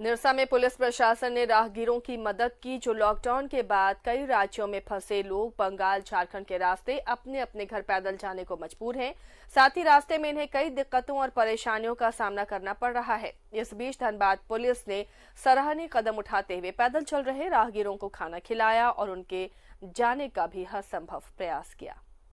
निरसा में पुलिस प्रशासन ने राहगीरों की मदद की जो लॉकडाउन के बाद कई राज्यों में फंसे लोग बंगाल झारखंड के रास्ते अपने अपने घर पैदल जाने को मजबूर हैं साथ ही रास्ते में इन्हें कई दिक्कतों और परेशानियों का सामना करना पड़ रहा है इस बीच धनबाद पुलिस ने सराहनीय कदम उठाते हुए पैदल चल रहे राहगीरों को खाना खिलाया और उनके जाने का भी हर संभव प्रयास किया